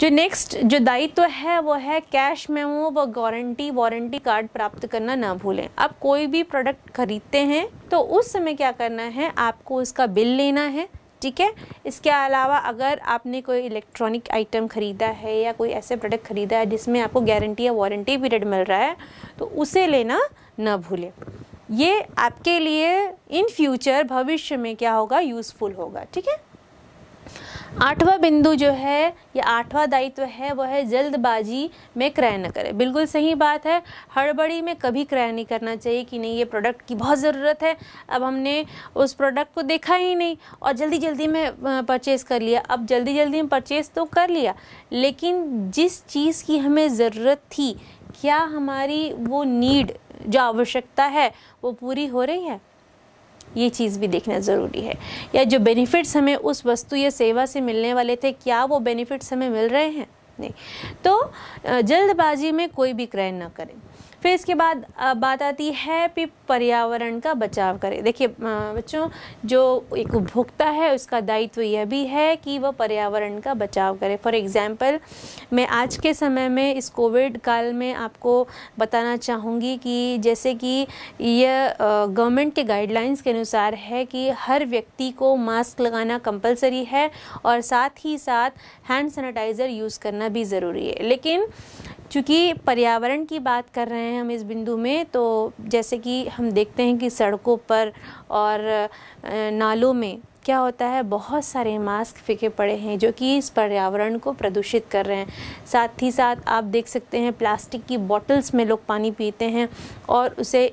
जो नेक्स्ट जो दायित्व तो है वो है कैश मेमो व गारंटी वारंटी कार्ड प्राप्त करना ना भूलें आप कोई भी प्रोडक्ट खरीदते हैं तो उस समय क्या करना है आपको उसका बिल लेना है ठीक है इसके अलावा अगर आपने कोई इलेक्ट्रॉनिक आइटम ख़रीदा है या कोई ऐसे प्रोडक्ट ख़रीदा है जिसमें आपको गारंटी या वारंटी पीरियड मिल रहा है तो उसे लेना ना भूलें ये आपके लिए इन फ्यूचर भविष्य में क्या होगा यूज़फुल होगा ठीक है आठवां बिंदु जो है या आठवां दायित्व है वह है जल्दबाजी में क्रय न करें बिल्कुल सही बात है हड़बड़ी में कभी क्रय नहीं करना चाहिए कि नहीं ये प्रोडक्ट की बहुत ज़रूरत है अब हमने उस प्रोडक्ट को देखा ही नहीं और जल्दी जल्दी में परचेज़ कर लिया अब जल्दी जल्दी में परचेज़ तो कर लिया लेकिन जिस चीज़ की हमें ज़रूरत थी क्या हमारी वो नीड जो आवश्यकता है वो पूरी हो रही है ये चीज़ भी देखना ज़रूरी है या जो बेनिफिट्स हमें उस वस्तु या सेवा से मिलने वाले थे क्या वो बेनिफिट्स हमें मिल रहे हैं नहीं तो जल्दबाजी में कोई भी क्रय ना करें फिर इसके बाद बात आती है कि पर्यावरण का बचाव करें देखिए बच्चों जो एक उपभोक्ता है उसका दायित्व यह भी है कि वह पर्यावरण का बचाव करे फॉर एग्ज़ाम्पल मैं आज के समय में इस कोविड काल में आपको बताना चाहूँगी कि जैसे कि यह गवर्नमेंट के गाइडलाइंस के अनुसार है कि हर व्यक्ति को मास्क लगाना कंपलसरी है और साथ ही साथ हैंड सैनिटाइज़र यूज़ करना भी ज़रूरी है लेकिन चूँकि पर्यावरण की बात कर रहे हैं हम इस बिंदु में तो जैसे कि हम देखते हैं कि सड़कों पर और नालों में क्या होता है बहुत सारे मास्क फेंके पड़े हैं जो कि इस पर्यावरण को प्रदूषित कर रहे हैं साथ ही साथ आप देख सकते हैं प्लास्टिक की बॉटल्स में लोग पानी पीते हैं और उसे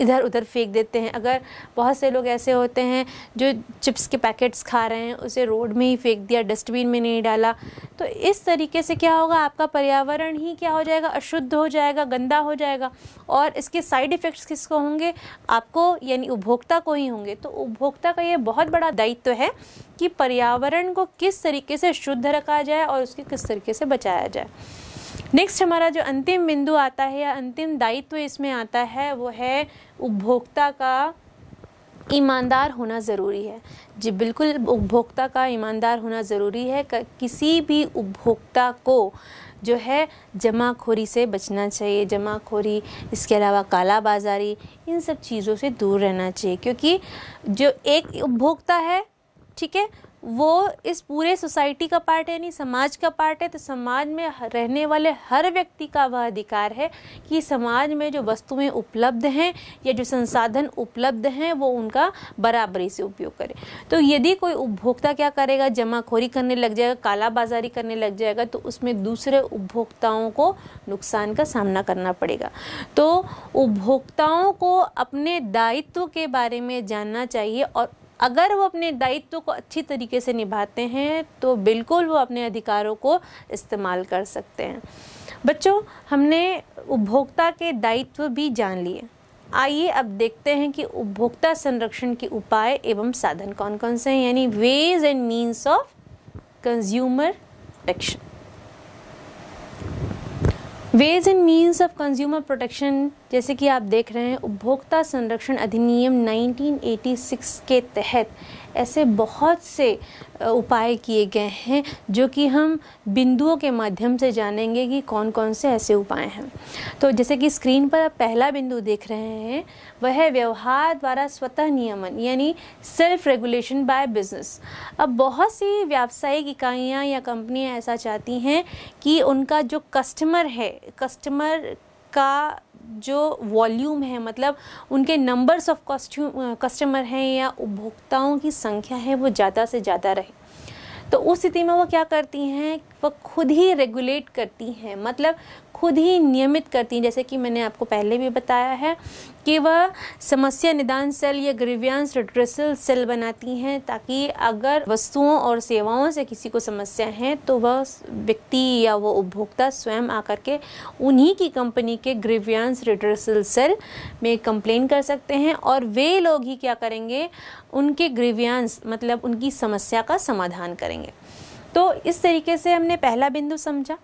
इधर उधर फेंक देते हैं अगर बहुत से लोग ऐसे होते हैं जो चिप्स के पैकेट्स खा रहे हैं उसे रोड में ही फेंक दिया डस्टबिन में नहीं डाला तो इस तरीके से क्या होगा आपका पर्यावरण ही क्या हो जाएगा अशुद्ध हो जाएगा गंदा हो जाएगा और इसके साइड इफ़ेक्ट्स किसको होंगे आपको यानी उपभोक्ता को ही होंगे तो उपभोक्ता का ये बहुत बड़ा दायित्व तो है कि पर्यावरण को किस तरीके से शुद्ध रखा जाए और उसके किस तरीके से बचाया जाए नेक्स्ट हमारा जो अंतिम बिंदु आता है या अंतिम दायित्व तो इसमें आता है वो है उपभोक्ता का ईमानदार होना ज़रूरी है जी बिल्कुल उपभोक्ता का ईमानदार होना ज़रूरी है किसी भी उपभोक्ता को जो है जमाखोरी से बचना चाहिए जमाखोरी इसके अलावा काला बाजारी इन सब चीज़ों से दूर रहना चाहिए क्योंकि जो एक उपभोक्ता है ठीक है वो इस पूरे सोसाइटी का पार्ट है नहीं समाज का पार्ट है तो समाज में रहने वाले हर व्यक्ति का वह अधिकार है कि समाज में जो वस्तुएं उपलब्ध हैं या जो संसाधन उपलब्ध हैं वो उनका बराबरी से उपयोग करें तो यदि कोई उपभोक्ता क्या करेगा जमाखोरी करने लग जाएगा कालाबाजारी करने लग जाएगा तो उसमें दूसरे उपभोक्ताओं को नुकसान का सामना करना पड़ेगा तो उपभोक्ताओं को अपने दायित्व के बारे में जानना चाहिए और अगर वो अपने दायित्व को अच्छी तरीके से निभाते हैं तो बिल्कुल वो अपने अधिकारों को इस्तेमाल कर सकते हैं बच्चों हमने उपभोक्ता के दायित्व भी जान लिए आइए अब देखते हैं कि उपभोक्ता संरक्षण के उपाय एवं साधन कौन कौन से हैं यानी ways and means of consumer protection ways and means of consumer protection जैसे कि आप देख रहे हैं उपभोक्ता संरक्षण अधिनियम 1986 के तहत ऐसे बहुत से उपाय किए गए हैं जो कि हम बिंदुओं के माध्यम से जानेंगे कि कौन कौन से ऐसे उपाय हैं तो जैसे कि स्क्रीन पर आप पहला बिंदु देख रहे हैं वह है व्यवहार द्वारा स्वतः नियमन यानी सेल्फ रेगुलेशन बाय बिजनेस अब बहुत सी व्यावसायिक इकाइयाँ या कंपनियाँ ऐसा चाहती हैं कि उनका जो कस्टमर है कस्टमर का जो वॉल्यूम है मतलब उनके नंबर्स ऑफ कॉस्ट्यूम कस्टमर हैं या उपभोक्ताओं की संख्या है वो ज़्यादा से ज़्यादा रहे तो उस स्थिति में वो क्या करती हैं वो खुद ही रेगुलेट करती हैं मतलब खुद ही नियमित करती हैं जैसे कि मैंने आपको पहले भी बताया है कि वह समस्या निदान सेल या ग्रीव्यांश रिड्रेसल सेल बनाती हैं ताकि अगर वस्तुओं और सेवाओं से किसी को समस्या है तो वह व्यक्ति या वह उपभोक्ता स्वयं आकर के उन्हीं की कंपनी के ग्रीव्यांश रिड्रेसल सेल में कंप्लेन कर सकते हैं और वे लोग ही क्या करेंगे उनके ग्रीव्यांश मतलब उनकी समस्या का समाधान करेंगे तो इस तरीके से हमने पहला बिंदु समझा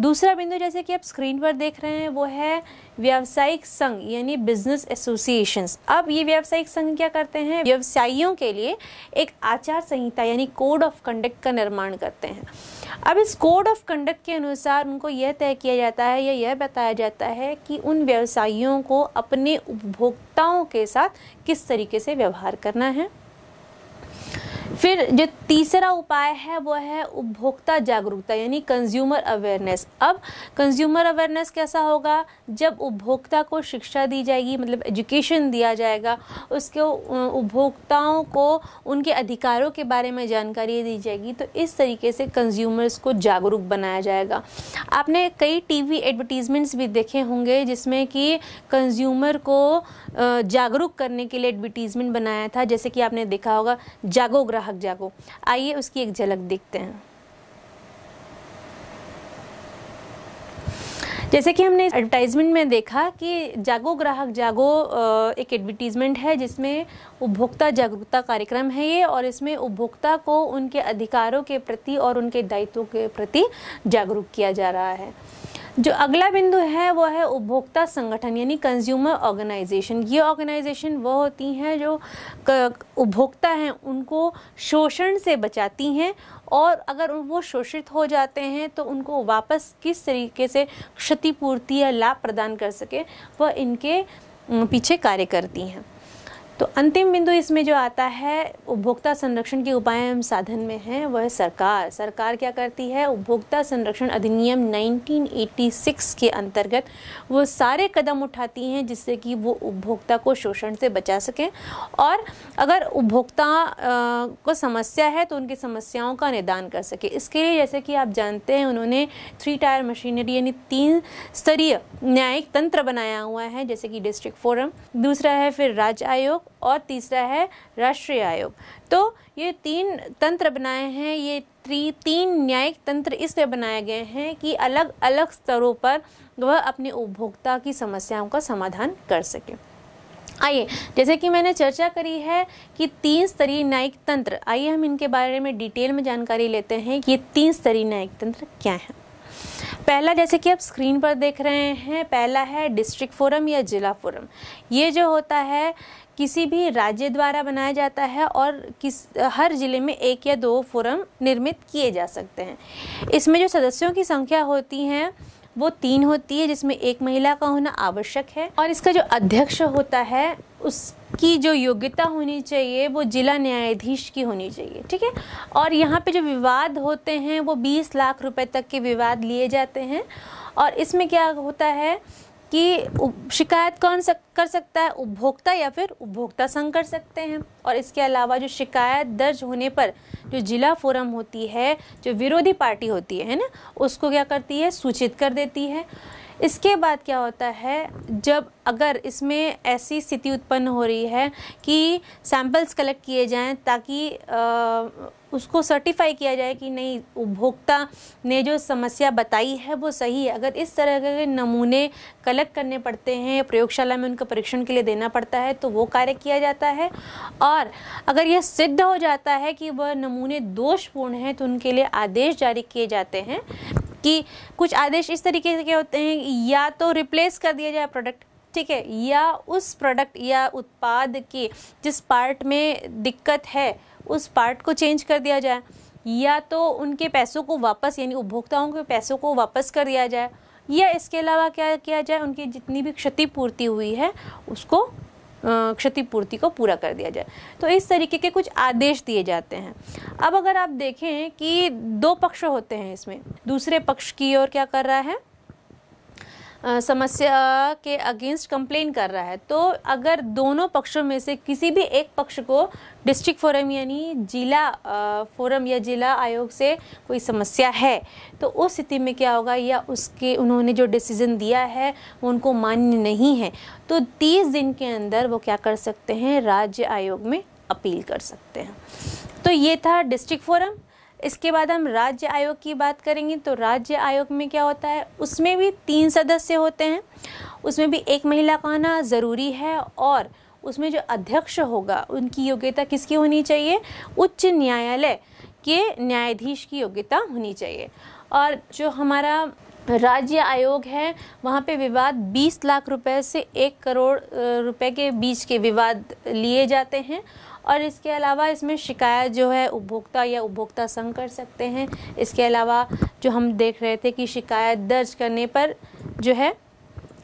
दूसरा बिंदु जैसे कि आप स्क्रीन पर देख रहे हैं वो है व्यावसायिक संघ यानी बिजनेस एसोसिएशन अब ये व्यावसायिक संघ क्या करते हैं व्यवसायियों के लिए एक आचार संहिता यानी कोड ऑफ कंडक्ट का निर्माण करते हैं अब इस कोड ऑफ कंडक्ट के अनुसार उनको यह तय किया जाता है या यह बताया जाता है कि उन व्यवसायियों को अपने उपभोक्ताओं के साथ किस तरीके से व्यवहार करना है फिर जो तीसरा उपाय है वो है उपभोक्ता जागरूकता यानी कंज्यूमर अवेयरनेस अब कंज्यूमर अवेयरनेस कैसा होगा जब उपभोक्ता को शिक्षा दी जाएगी मतलब एजुकेशन दिया जाएगा उसके उपभोक्ताओं को उनके अधिकारों के बारे में जानकारी दी जाएगी तो इस तरीके से कंज्यूमर्स को जागरूक बनाया जाएगा आपने कई टीवी एडवर्टीज़मेंट्स भी देखे होंगे जिसमें कि कंज्यूमर को जागरूक करने के लिए एडवर्टीज़मेंट बनाया था जैसे कि आपने देखा होगा जागो ग्राहक हकजा को आइए उसकी एक झलक देखते हैं जैसे कि हमने एडवर्टाइजमेंट में देखा कि जागो ग्राहक जागो एक एडवर्टीज़मेंट है जिसमें उपभोक्ता जागरूकता कार्यक्रम है ये और इसमें उपभोक्ता को उनके अधिकारों के प्रति और उनके दायित्वों के प्रति जागरूक किया जा रहा है जो अगला बिंदु है वो है उपभोक्ता संगठन यानी कंज्यूमर ऑर्गेनाइजेशन ये ऑर्गेनाइजेशन वो होती हैं जो उपभोक्ता हैं उनको शोषण से बचाती हैं और अगर वो शोषित हो जाते हैं तो उनको वापस किस तरीके से क्षतिपूर्ति या लाभ प्रदान कर सके वह इनके पीछे कार्य करती हैं तो अंतिम बिंदु इसमें जो आता है उपभोक्ता संरक्षण के उपाय एवं साधन में है वह सरकार सरकार क्या करती है उपभोक्ता संरक्षण अधिनियम 1986 के अंतर्गत वो सारे कदम उठाती हैं जिससे कि वो उपभोक्ता को शोषण से बचा सकें और अगर उपभोक्ता को समस्या है तो उनकी समस्याओं का निदान कर सके इसके लिए जैसे कि आप जानते हैं उन्होंने थ्री टायर मशीनरी यानी तीन स्तरीय न्यायिक तंत्र बनाया हुआ है जैसे कि डिस्ट्रिक्ट फोरम दूसरा है फिर राज्य आयोग और तीसरा है राष्ट्रीय आयोग तो ये तीन तंत्र बनाए हैं ये त्री तीन न्यायिक तंत्र इसलिए बनाए गए हैं कि अलग अलग स्तरों पर वह अपने उपभोक्ता की समस्याओं का समाधान कर सके आइए जैसे कि मैंने चर्चा करी है कि तीन स्तरीय न्यायिक तंत्र आइए हम इनके बारे में डिटेल में जानकारी लेते हैं कि ये तीन स्तरीय न्यायिक तंत्र क्या हैं पहला जैसे कि आप स्क्रीन पर देख रहे हैं पहला है डिस्ट्रिक्ट फोरम या जिला फोरम ये जो होता है किसी भी राज्य द्वारा बनाया जाता है और किस हर जिले में एक या दो फोरम निर्मित किए जा सकते हैं इसमें जो सदस्यों की संख्या होती हैं वो तीन होती है जिसमें एक महिला का होना आवश्यक है और इसका जो अध्यक्ष होता है उसकी जो योग्यता होनी चाहिए वो जिला न्यायाधीश की होनी चाहिए ठीक है और यहाँ पे जो विवाद होते हैं वो 20 लाख रुपए तक के विवाद लिए जाते हैं और इसमें क्या होता है कि शिकायत कौन सक, कर सकता है उपभोक्ता या फिर उपभोक्ता संघ कर सकते हैं और इसके अलावा जो शिकायत दर्ज होने पर जो जिला फोरम होती है जो विरोधी पार्टी होती है ना उसको क्या करती है सूचित कर देती है इसके बाद क्या होता है जब अगर इसमें ऐसी स्थिति उत्पन्न हो रही है कि सैम्पल्स कलेक्ट किए जाएं ताकि आ, उसको सर्टिफाई किया जाए कि नहीं उपभोक्ता ने जो समस्या बताई है वो सही है अगर इस तरह के नमूने कलेक्ट करने पड़ते हैं प्रयोगशाला में उनका परीक्षण के लिए देना पड़ता है तो वो कार्य किया जाता है और अगर यह सिद्ध हो जाता है कि वह नमूने दोषपूर्ण हैं तो उनके लिए आदेश जारी किए जाते हैं कि कुछ आदेश इस तरीके के होते हैं या तो रिप्लेस कर दिया जाए प्रोडक्ट ठीक है या उस प्रोडक्ट या उत्पाद की जिस पार्ट में दिक्कत है उस पार्ट को चेंज कर दिया जाए या तो उनके पैसों को वापस यानी उपभोक्ताओं के पैसों को वापस कर दिया जाए या इसके अलावा क्या किया जाए उनकी जितनी भी क्षतिपूर्ति हुई है उसको क्षतिपूर्ति को पूरा कर दिया जाए तो इस तरीके के कुछ आदेश दिए जाते हैं अब अगर आप देखें कि दो पक्ष होते हैं इसमें दूसरे पक्ष की ओर क्या कर रहा है समस्या के अगेंस्ट कंप्लेन कर रहा है तो अगर दोनों पक्षों में से किसी भी एक पक्ष को डिस्ट्रिक्ट फोरम यानी जिला फोरम या जिला आयोग से कोई समस्या है तो उस स्थिति में क्या होगा या उसके उन्होंने जो डिसीज़न दिया है वो उनको मान्य नहीं है तो तीस दिन के अंदर वो क्या कर सकते हैं राज्य आयोग में अपील कर सकते हैं तो ये था डिस्ट्रिक्ट फोरम इसके बाद हम राज्य आयोग की बात करेंगे तो राज्य आयोग में क्या होता है उसमें भी तीन सदस्य होते हैं उसमें भी एक महिला का होना ज़रूरी है और उसमें जो अध्यक्ष होगा उनकी योग्यता किसकी होनी चाहिए उच्च न्यायालय के न्यायाधीश की योग्यता होनी चाहिए और जो हमारा राज्य आयोग है वहाँ पे विवाद 20 लाख रुपए से एक करोड़ रुपए के बीच के विवाद लिए जाते हैं और इसके अलावा इसमें शिकायत जो है उपभोक्ता या उपभोक्ता संघ कर सकते हैं इसके अलावा जो हम देख रहे थे कि शिकायत दर्ज करने पर जो है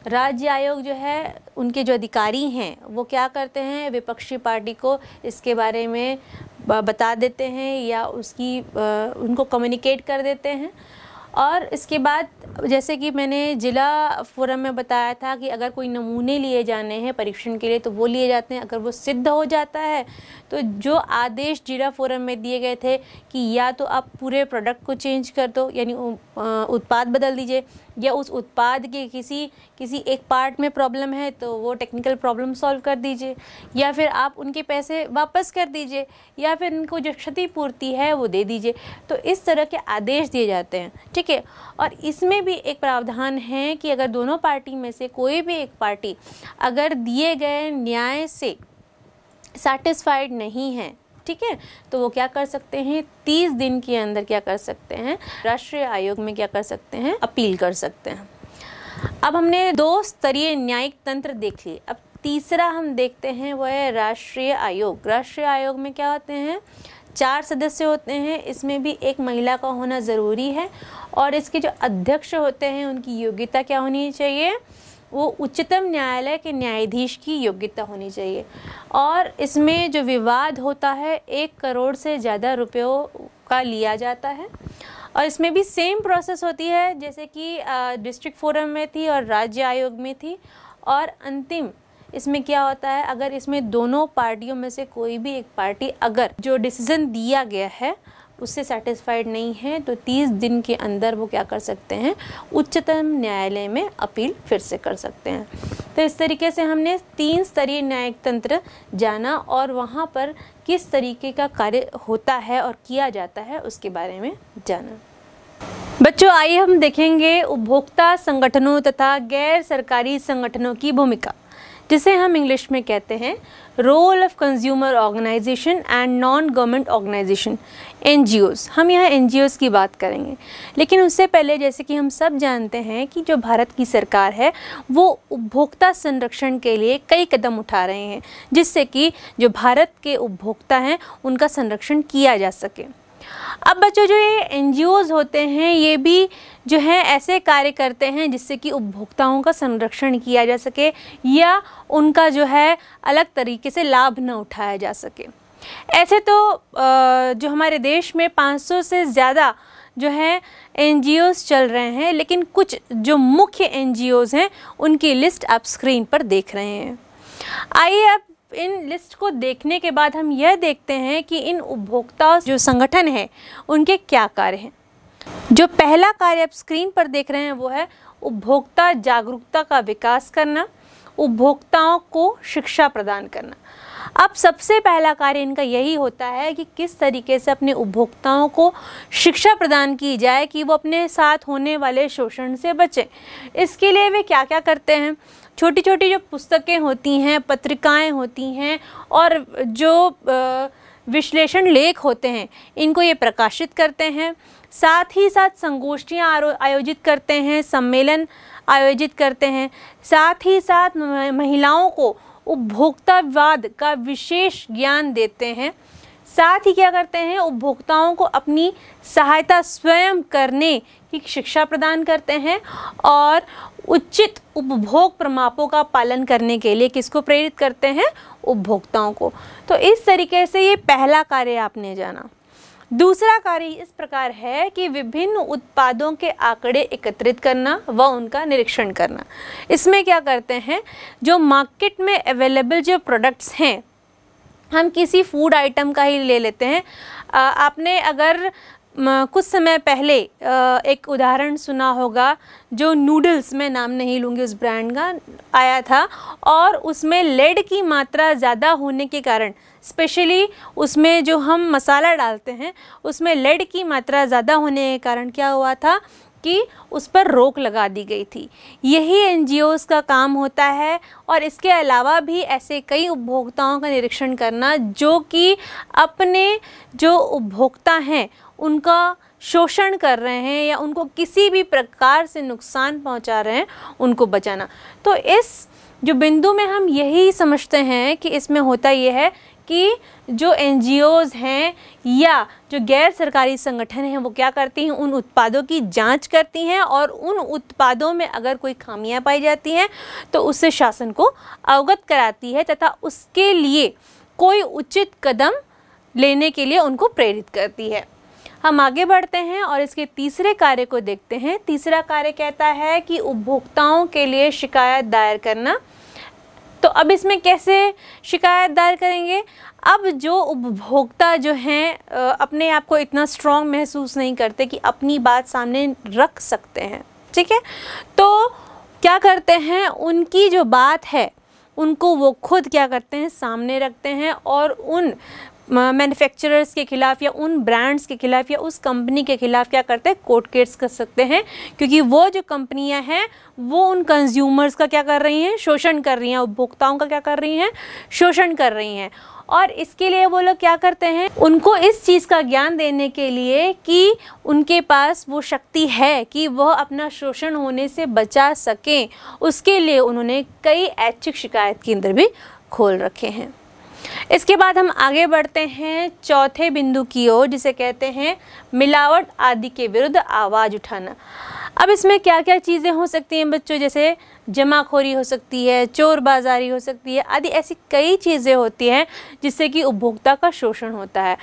राज्य आयोग जो है उनके जो अधिकारी हैं वो क्या करते हैं विपक्षी पार्टी को इसके बारे में बता देते हैं या उसकी उनको कम्युनिकेट कर देते हैं और इसके बाद जैसे कि मैंने ज़िला फोरम में बताया था कि अगर कोई नमूने लिए जाने हैं परीक्षण के लिए तो वो लिए जाते हैं अगर वो सिद्ध हो जाता है तो जो आदेश जिला फोरम में दिए गए थे कि या तो आप पूरे प्रोडक्ट को चेंज कर दो यानी उत्पाद बदल दीजिए या उस उत्पाद के किसी किसी एक पार्ट में प्रॉब्लम है तो वो टेक्निकल प्रॉब्लम सॉल्व कर दीजिए या फिर आप उनके पैसे वापस कर दीजिए या फिर उनको जो क्षतिपूर्ति है वो दे दीजिए तो इस तरह के आदेश दिए जाते हैं ठीक है और इसमें भी एक प्रावधान है कि अगर दोनों पार्टी में से कोई भी एक पार्टी अगर दिए गए न्याय से सेटिस्फाइड नहीं है ठीक है तो वो क्या कर सकते हैं तीस दिन के अंदर क्या कर सकते हैं राष्ट्रीय आयोग में क्या कर सकते हैं अपील कर सकते हैं अब हमने दो स्तरीय न्यायिक तंत्र देख लिए अब तीसरा हम देखते हैं वह है राष्ट्रीय आयोग राष्ट्रीय आयोग में क्या होते हैं चार सदस्य होते हैं इसमें भी एक महिला का होना ज़रूरी है और इसके जो अध्यक्ष होते हैं उनकी योग्यता क्या होनी चाहिए वो उच्चतम न्यायालय के न्यायाधीश की योग्यता होनी चाहिए और इसमें जो विवाद होता है एक करोड़ से ज़्यादा रुपयों का लिया जाता है और इसमें भी सेम प्रोसेस होती है जैसे कि डिस्ट्रिक्ट फोरम में थी और राज्य आयोग में थी और अंतिम इसमें क्या होता है अगर इसमें दोनों पार्टियों में से कोई भी एक पार्टी अगर जो डिसीज़न दिया गया है उससे सेटिस्फाइड नहीं है तो 30 दिन के अंदर वो क्या कर सकते हैं उच्चतम न्यायालय में अपील फिर से कर सकते हैं तो इस तरीके से हमने तीन स्तरीय न्यायिक तंत्र जाना और वहाँ पर किस तरीके का कार्य होता है और किया जाता है उसके बारे में जाना बच्चों आइए हम देखेंगे उपभोक्ता संगठनों तथा गैर सरकारी संगठनों की भूमिका जिसे हम इंग्लिश में कहते हैं role of consumer organisation and non government organisation एन हम यहाँ एन की बात करेंगे लेकिन उससे पहले जैसे कि हम सब जानते हैं कि जो भारत की सरकार है वो उपभोक्ता संरक्षण के लिए कई कदम उठा रहे हैं जिससे कि जो भारत के उपभोक्ता हैं उनका संरक्षण किया जा सके अब बच्चों जो ये एन होते हैं ये भी जो है ऐसे कार्य करते हैं जिससे कि उपभोक्ताओं का संरक्षण किया जा सके या उनका जो है अलग तरीके से लाभ न उठाया जा सके ऐसे तो जो हमारे देश में 500 से ज़्यादा जो है एन चल रहे हैं लेकिन कुछ जो मुख्य एन हैं उनकी लिस्ट आप स्क्रीन पर देख रहे हैं आइए अब इन लिस्ट को देखने के बाद हम यह देखते हैं कि इन उपभोक्ता जो संगठन हैं उनके क्या कार्य हैं जो पहला कार्य आप स्क्रीन पर देख रहे हैं वो है उपभोक्ता जागरूकता का विकास करना उपभोक्ताओं को शिक्षा प्रदान करना अब सबसे पहला कार्य इनका यही होता है कि किस तरीके से अपने उपभोक्ताओं को शिक्षा प्रदान की जाए कि वो अपने साथ होने वाले शोषण से बचें इसके लिए वे क्या क्या करते हैं छोटी छोटी जो पुस्तकें होती हैं पत्रिकाएं होती हैं और जो विश्लेषण लेख होते हैं इनको ये प्रकाशित करते हैं साथ ही साथ संगोष्ठियाँ आयोजित करते हैं सम्मेलन आयोजित करते हैं साथ ही साथ महिलाओं को उपभोक्तावाद का विशेष ज्ञान देते हैं साथ ही क्या करते हैं उपभोक्ताओं को अपनी सहायता स्वयं करने की शिक्षा प्रदान करते हैं और उचित उपभोग प्रमापों का पालन करने के लिए किसको प्रेरित करते हैं उपभोक्ताओं को तो इस तरीके से ये पहला कार्य आपने जाना दूसरा कार्य इस प्रकार है कि विभिन्न उत्पादों के आंकड़े एकत्रित करना व उनका निरीक्षण करना इसमें क्या करते हैं जो मार्केट में अवेलेबल जो प्रोडक्ट्स हैं हम किसी फूड आइटम का ही ले लेते हैं आ, आपने अगर कुछ समय पहले एक उदाहरण सुना होगा जो नूडल्स मैं नाम नहीं लूँगी उस ब्रांड का आया था और उसमें लेड की मात्रा ज़्यादा होने के कारण स्पेशली उसमें जो हम मसाला डालते हैं उसमें लेड की मात्रा ज़्यादा होने के कारण क्या हुआ था कि उस पर रोक लगा दी गई थी यही एन का काम होता है और इसके अलावा भी ऐसे कई उपभोक्ताओं का निरीक्षण करना जो कि अपने जो उपभोक्ता हैं उनका शोषण कर रहे हैं या उनको किसी भी प्रकार से नुकसान पहुंचा रहे हैं उनको बचाना तो इस जो बिंदु में हम यही समझते हैं कि इसमें होता यह है कि जो एन हैं या जो गैर सरकारी संगठन हैं वो क्या करती हैं उन उत्पादों की जांच करती हैं और उन उत्पादों में अगर कोई खामियां पाई जाती हैं तो उससे शासन को अवगत कराती है तथा उसके लिए कोई उचित कदम लेने के लिए उनको प्रेरित करती है हम आगे बढ़ते हैं और इसके तीसरे कार्य को देखते हैं तीसरा कार्य कहता है कि उपभोक्ताओं के लिए शिकायत दायर करना तो अब इसमें कैसे शिकायत दायर करेंगे अब जो उपभोक्ता जो हैं अपने आप को इतना स्ट्रॉन्ग महसूस नहीं करते कि अपनी बात सामने रख सकते हैं ठीक है तो क्या करते हैं उनकी जो बात है उनको वो खुद क्या करते हैं सामने रखते हैं और उन मैन्युफैक्चरर्स के खिलाफ या उन ब्रांड्स के खिलाफ या उस कंपनी के खिलाफ क्या करते हैं कोर्ट केस कर सकते हैं क्योंकि वो जो कंपनियां हैं वो उन कंज्यूमर्स का क्या कर रही हैं शोषण कर रही हैं उपभोक्ताओं का क्या कर रही हैं शोषण कर रही हैं और इसके लिए वो लोग क्या करते हैं उनको इस चीज़ का ज्ञान देने के लिए कि उनके पास वो शक्ति है कि वह अपना शोषण होने से बचा सकें उसके लिए उन्होंने कई ऐच्छिक शिकायत केंद्र भी खोल रखे हैं इसके बाद हम आगे बढ़ते हैं चौथे बिंदु की ओर जिसे कहते हैं मिलावट आदि के विरुद्ध आवाज़ उठाना अब इसमें क्या क्या चीज़ें हो सकती हैं बच्चों जैसे जमाखोरी हो सकती है चोर बाजारी हो सकती है आदि ऐसी कई चीज़ें होती हैं जिससे कि उपभोक्ता का शोषण होता है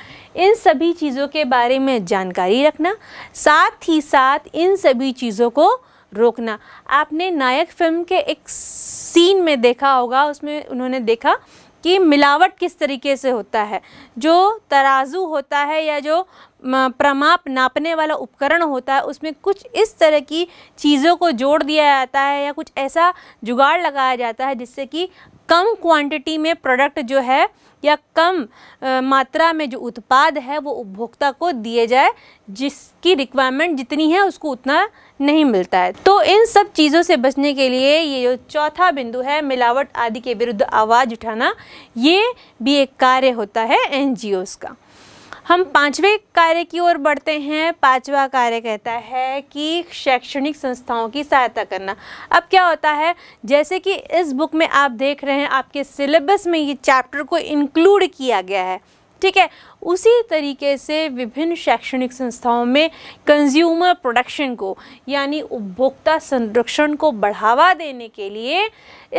इन सभी चीज़ों के बारे में जानकारी रखना साथ ही साथ इन सभी चीज़ों को रोकना आपने नायक फिल्म के एक सीन में देखा होगा उसमें उन्होंने देखा कि मिलावट किस तरीके से होता है जो तराजू होता है या जो प्रमाप नापने वाला उपकरण होता है उसमें कुछ इस तरह की चीज़ों को जोड़ दिया जाता है या कुछ ऐसा जुगाड़ लगाया जाता है जिससे कि कम क्वांटिटी में प्रोडक्ट जो है या कम मात्रा में जो उत्पाद है वो उपभोक्ता को दिए जाए जिसकी रिक्वायरमेंट जितनी है उसको उतना नहीं मिलता है तो इन सब चीज़ों से बचने के लिए ये जो चौथा बिंदु है मिलावट आदि के विरुद्ध आवाज़ उठाना ये भी एक कार्य होता है एन का हम पांचवें कार्य की ओर बढ़ते हैं पांचवा कार्य कहता है कि शैक्षणिक संस्थाओं की सहायता करना अब क्या होता है जैसे कि इस बुक में आप देख रहे हैं आपके सिलेबस में ये चैप्टर को इंक्लूड किया गया है ठीक है उसी तरीके से विभिन्न शैक्षणिक संस्थाओं में कंज्यूमर प्रोडक्शन को यानी उपभोक्ता संरक्षण को बढ़ावा देने के लिए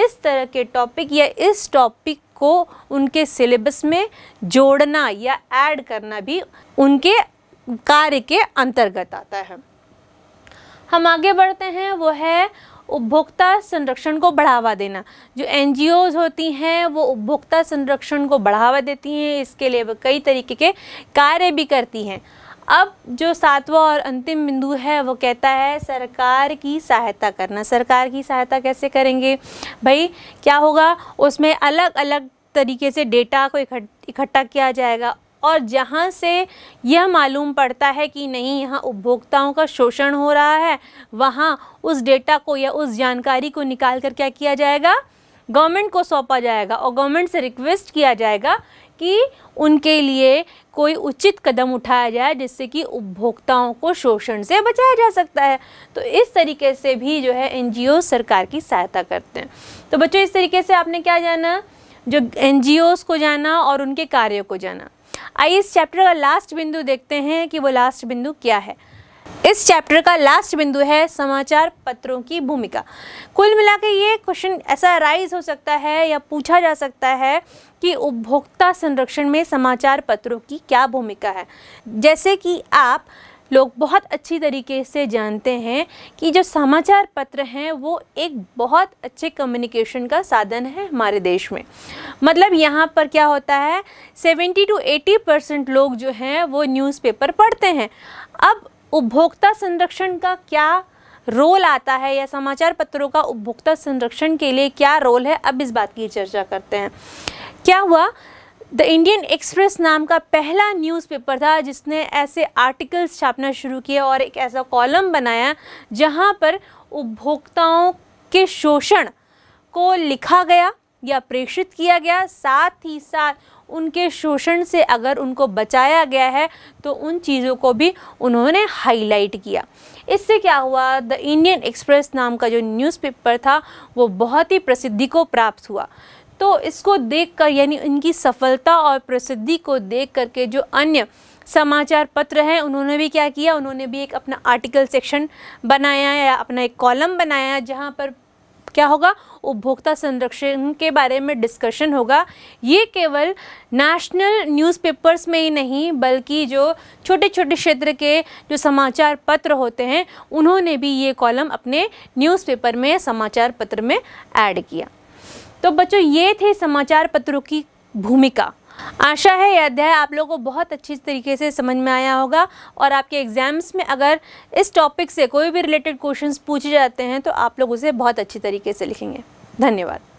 इस तरह के टॉपिक या इस टॉपिक को उनके सिलेबस में जोड़ना या ऐड करना भी उनके कार्य के अंतर्गत आता है हम आगे बढ़ते हैं वो है उपभोक्ता संरक्षण को बढ़ावा देना जो एन होती हैं वो उपभोक्ता संरक्षण को बढ़ावा देती हैं इसके लिए वो कई तरीके के कार्य भी करती हैं अब जो सातवां और अंतिम बिंदु है वो कहता है सरकार की सहायता करना सरकार की सहायता कैसे करेंगे भाई क्या होगा उसमें अलग अलग तरीके से डेटा को इकट्ठा किया जाएगा और जहाँ से यह मालूम पड़ता है कि नहीं यहाँ उपभोक्ताओं का शोषण हो रहा है वहाँ उस डेटा को या उस जानकारी को निकाल कर क्या किया जाएगा गवर्नमेंट को सौंपा जाएगा और गवर्नमेंट से रिक्वेस्ट किया जाएगा कि उनके लिए कोई उचित कदम उठाया जाए जिससे कि उपभोक्ताओं को शोषण से बचाया जा सकता है तो इस तरीके से भी जो है एन सरकार की सहायता करते हैं तो बच्चों इस तरीके से आपने क्या जाना जो एन को जाना और उनके कार्यों को जाना आइए इस चैप्टर का लास्ट बिंदु देखते हैं कि वो लास्ट बिंदु क्या है इस चैप्टर का लास्ट बिंदु है समाचार पत्रों की भूमिका कुल मिला के ये क्वेश्चन ऐसा राइज हो सकता है या पूछा जा सकता है कि उपभोक्ता संरक्षण में समाचार पत्रों की क्या भूमिका है जैसे कि आप लोग बहुत अच्छी तरीके से जानते हैं कि जो समाचार पत्र हैं वो एक बहुत अच्छे कम्युनिकेशन का साधन है हमारे देश में मतलब यहाँ पर क्या होता है 70 टू 80 परसेंट लोग जो हैं वो न्यूज़पेपर पढ़ते हैं अब उपभोक्ता संरक्षण का क्या रोल आता है या समाचार पत्रों का उपभोक्ता संरक्षण के लिए क्या रोल है अब इस बात की चर्चा करते हैं क्या हुआ द इंडियन एक्सप्रेस नाम का पहला न्यूज़पेपर था जिसने ऐसे आर्टिकल्स छापना शुरू किए और एक ऐसा कॉलम बनाया जहां पर उपभोक्ताओं के शोषण को लिखा गया या प्रेषित किया गया साथ ही साथ उनके शोषण से अगर उनको बचाया गया है तो उन चीज़ों को भी उन्होंने हाईलाइट किया इससे क्या हुआ द इंडियन एक्सप्रेस नाम का जो न्यूज़पेपर था वो बहुत ही प्रसिद्धि को प्राप्त हुआ तो इसको देखकर यानी इनकी सफलता और प्रसिद्धि को देख करके जो अन्य समाचार पत्र हैं उन्होंने भी क्या किया उन्होंने भी एक अपना आर्टिकल सेक्शन बनाया या अपना एक कॉलम बनाया जहाँ पर क्या होगा उपभोक्ता संरक्षण के बारे में डिस्कशन होगा ये केवल नेशनल न्यूज़पेपर्स में ही नहीं बल्कि जो छोटे छोटे क्षेत्र के जो समाचार पत्र होते हैं उन्होंने भी ये कॉलम अपने न्यूज़पेपर में समाचार पत्र में ऐड किया तो बच्चों ये थे समाचार पत्रों की भूमिका आशा है यह अध्याय आप लोगों को बहुत अच्छी तरीके से समझ में आया होगा और आपके एग्ज़ाम्स में अगर इस टॉपिक से कोई भी रिलेटेड क्वेश्चंस पूछे जाते हैं तो आप लोग उसे बहुत अच्छी तरीके से लिखेंगे धन्यवाद